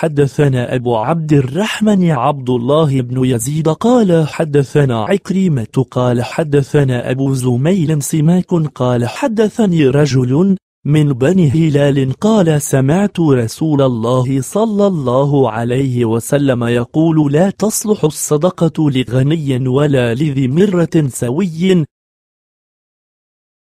حدثنا أبو عبد الرحمن عبد الله بن يزيد قال حدثنا عكريمة قال حدثنا أبو زميل سماك قال حدثني رجل من بني هلال قال سمعت رسول الله صلى الله عليه وسلم يقول لا تصلح الصدقة لغني ولا لذي مرة سوي